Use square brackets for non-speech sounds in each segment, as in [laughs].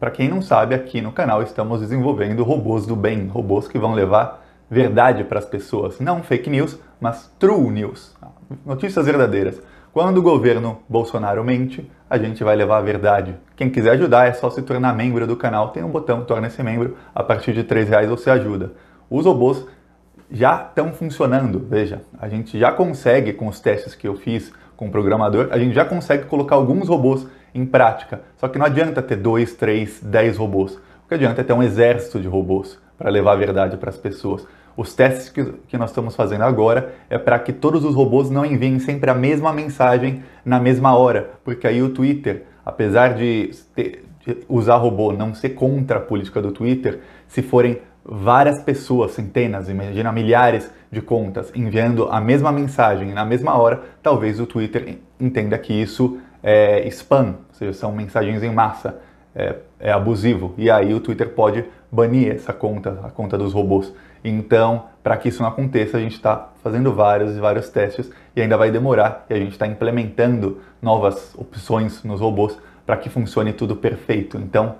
Para quem não sabe, aqui no canal estamos desenvolvendo robôs do bem, robôs que vão levar verdade para as pessoas, não fake news, mas true news, notícias verdadeiras. Quando o governo Bolsonaro mente, a gente vai levar a verdade. Quem quiser ajudar é só se tornar membro do canal, tem um botão torne se membro, a partir de R$ reais você ajuda. Os robôs já estão funcionando, veja, a gente já consegue com os testes que eu fiz com o programador, a gente já consegue colocar alguns robôs em prática. Só que não adianta ter 2, 3, 10 robôs. O que adianta é ter um exército de robôs para levar a verdade para as pessoas. Os testes que, que nós estamos fazendo agora é para que todos os robôs não enviem sempre a mesma mensagem na mesma hora, porque aí o Twitter, apesar de, ter, de usar robô não ser contra a política do Twitter, se forem várias pessoas, centenas, imagina milhares de contas enviando a mesma mensagem na mesma hora, talvez o Twitter entenda que isso é, spam, ou seja, são mensagens em massa, é, é abusivo. E aí o Twitter pode banir essa conta, a conta dos robôs. Então, para que isso não aconteça, a gente está fazendo vários e vários testes e ainda vai demorar. E a gente está implementando novas opções nos robôs para que funcione tudo perfeito. Então,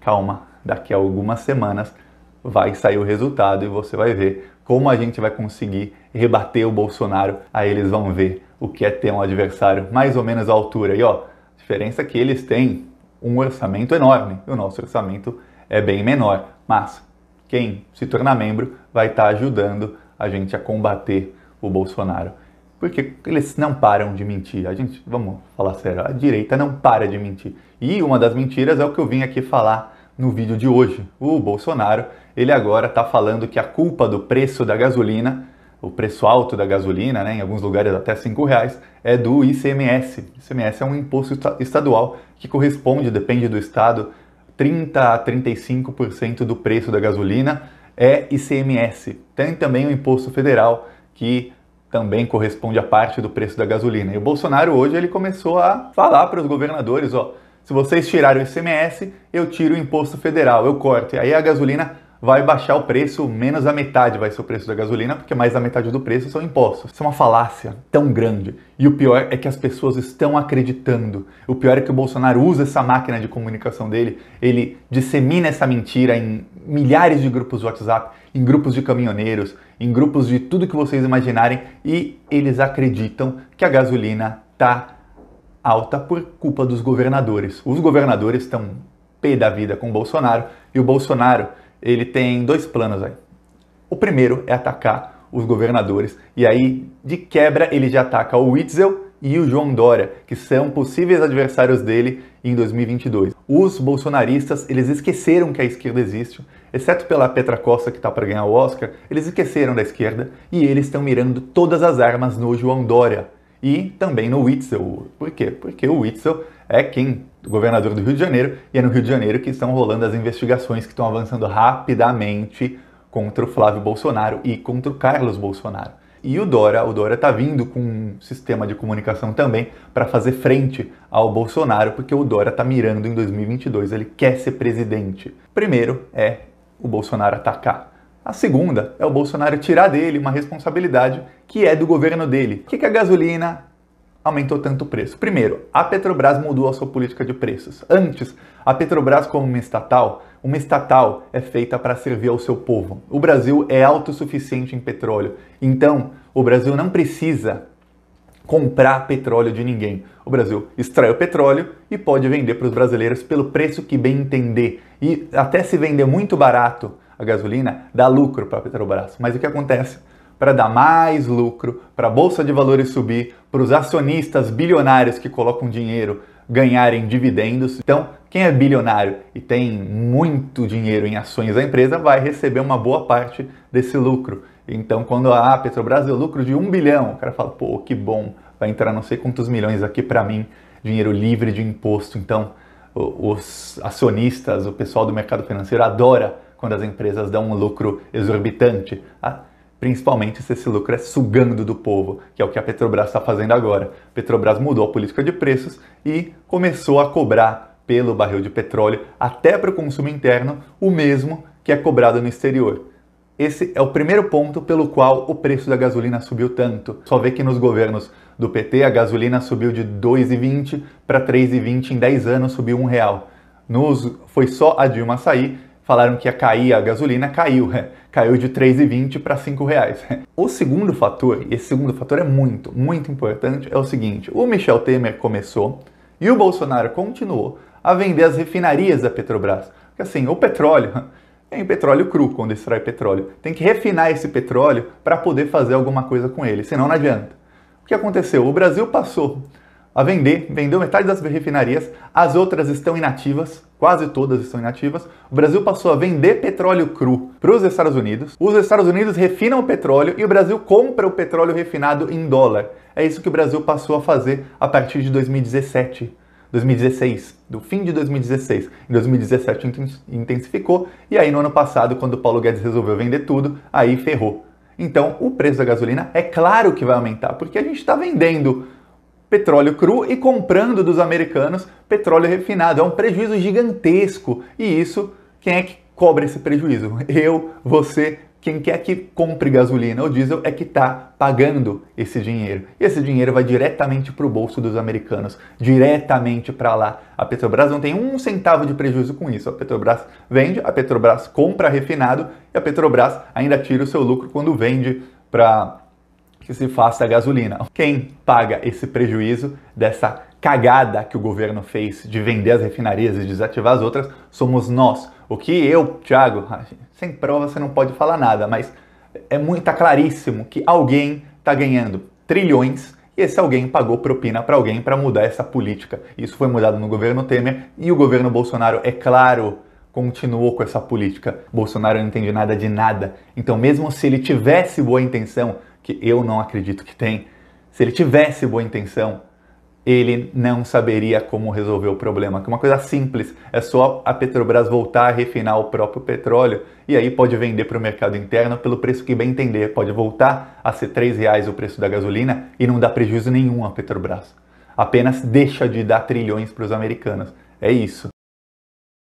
calma, daqui a algumas semanas vai sair o resultado e você vai ver como a gente vai conseguir rebater o Bolsonaro. Aí eles vão ver o que é ter um adversário mais ou menos à altura. E ó, a diferença é que eles têm um orçamento enorme e o nosso orçamento é bem menor. Mas quem se tornar membro vai estar tá ajudando a gente a combater o Bolsonaro. Porque eles não param de mentir. A gente, vamos falar sério, a direita não para de mentir. E uma das mentiras é o que eu vim aqui falar no vídeo de hoje. O Bolsonaro, ele agora está falando que a culpa do preço da gasolina o preço alto da gasolina, né, em alguns lugares até R$ reais, é do ICMS. ICMS é um imposto estadual que corresponde, depende do estado, 30 a 35% do preço da gasolina é ICMS. Tem também o imposto federal que também corresponde a parte do preço da gasolina. E o Bolsonaro hoje ele começou a falar para os governadores, ó, se vocês tirarem o ICMS, eu tiro o imposto federal, eu corto. E aí a gasolina vai baixar o preço menos a metade vai ser o preço da gasolina, porque mais da metade do preço são impostos. Isso é uma falácia tão grande. E o pior é que as pessoas estão acreditando. O pior é que o Bolsonaro usa essa máquina de comunicação dele, ele dissemina essa mentira em milhares de grupos de WhatsApp, em grupos de caminhoneiros, em grupos de tudo que vocês imaginarem e eles acreditam que a gasolina tá alta por culpa dos governadores. Os governadores estão pé da vida com o Bolsonaro e o Bolsonaro ele tem dois planos aí. O primeiro é atacar os governadores, e aí, de quebra, ele já ataca o Witzel e o João Dória, que são possíveis adversários dele em 2022. Os bolsonaristas, eles esqueceram que a esquerda existe, exceto pela Petra Costa que está para ganhar o Oscar, eles esqueceram da esquerda e eles estão mirando todas as armas no João Dória e também no Witzel. Por quê? Porque o Witzel é quem? O governador do Rio de Janeiro, e é no Rio de Janeiro que estão rolando as investigações que estão avançando rapidamente contra o Flávio Bolsonaro e contra o Carlos Bolsonaro. E o Dora, o Dora tá vindo com um sistema de comunicação também para fazer frente ao Bolsonaro, porque o Dora tá mirando em 2022, ele quer ser presidente. Primeiro é o Bolsonaro atacar a segunda é o Bolsonaro tirar dele uma responsabilidade que é do governo dele. Por que, que a gasolina aumentou tanto o preço? Primeiro, a Petrobras mudou a sua política de preços. Antes, a Petrobras, como uma estatal, uma estatal é feita para servir ao seu povo. O Brasil é autossuficiente em petróleo. Então, o Brasil não precisa comprar petróleo de ninguém. O Brasil extrai o petróleo e pode vender para os brasileiros pelo preço que bem entender. E até se vender muito barato a gasolina dá lucro para a Petrobras. Mas o que acontece? Para dar mais lucro, para a bolsa de valores subir, para os acionistas bilionários que colocam dinheiro ganharem dividendos. Então, quem é bilionário e tem muito dinheiro em ações da empresa vai receber uma boa parte desse lucro. Então, quando a Petrobras deu lucro de um bilhão, o cara fala, pô, que bom, vai entrar não sei quantos milhões aqui para mim, dinheiro livre de imposto. Então, os acionistas, o pessoal do mercado financeiro adora quando as empresas dão um lucro exorbitante, tá? principalmente se esse lucro é sugando do povo, que é o que a Petrobras está fazendo agora. A Petrobras mudou a política de preços e começou a cobrar pelo barril de petróleo, até para o consumo interno, o mesmo que é cobrado no exterior. Esse é o primeiro ponto pelo qual o preço da gasolina subiu tanto. Só vê que nos governos do PT a gasolina subiu de 2,20 para 3,20 em 10 anos, subiu um real. Nos, foi só a Dilma sair falaram que ia cair a gasolina, caiu, né? caiu de 3,20 para 5 reais. [laughs] O segundo fator, e esse segundo fator é muito, muito importante, é o seguinte: o Michel Temer começou e o Bolsonaro continuou a vender as refinarias da Petrobras. Porque assim, o petróleo é [laughs] petróleo cru quando extrai petróleo. Tem que refinar esse petróleo para poder fazer alguma coisa com ele, senão não adianta. O que aconteceu? O Brasil passou a vender, vendeu metade das refinarias, as outras estão inativas, quase todas estão inativas. O Brasil passou a vender petróleo cru para os Estados Unidos. Os Estados Unidos refinam o petróleo e o Brasil compra o petróleo refinado em dólar. É isso que o Brasil passou a fazer a partir de 2017. 2016, do fim de 2016. Em 2017 intensificou, e aí no ano passado, quando o Paulo Guedes resolveu vender tudo, aí ferrou. Então o preço da gasolina é claro que vai aumentar, porque a gente está vendendo petróleo cru e comprando dos americanos petróleo refinado. É um prejuízo gigantesco. E isso, quem é que cobra esse prejuízo? [laughs] Eu, você, quem quer que compre gasolina ou diesel é que está pagando esse dinheiro. E esse dinheiro vai diretamente para o bolso dos americanos, diretamente para lá. A Petrobras não tem um centavo de prejuízo com isso. A Petrobras vende, a Petrobras compra refinado e a Petrobras ainda tira o seu lucro quando vende para que se faça a gasolina. Quem paga esse prejuízo dessa cagada que o governo fez de vender as refinarias e desativar as outras somos nós. O que eu, Thiago, ah, sem prova você não pode falar nada, mas é muito tá claríssimo que alguém está ganhando trilhões e esse alguém pagou propina para alguém para mudar essa política. Isso foi mudado no governo Temer e o governo Bolsonaro, é claro, continuou com essa política. Bolsonaro não entende nada de nada. Então, mesmo se ele tivesse boa intenção, que eu não acredito que tem, se ele tivesse boa intenção, ele não saberia como resolver o problema. Que é uma coisa simples é só a Petrobras voltar a refinar o próprio petróleo e aí pode vender para o mercado interno pelo preço que bem entender. Pode voltar a ser R$ reais o preço da gasolina e não dá prejuízo nenhum à Petrobras. Apenas deixa de dar trilhões para os americanos. É isso.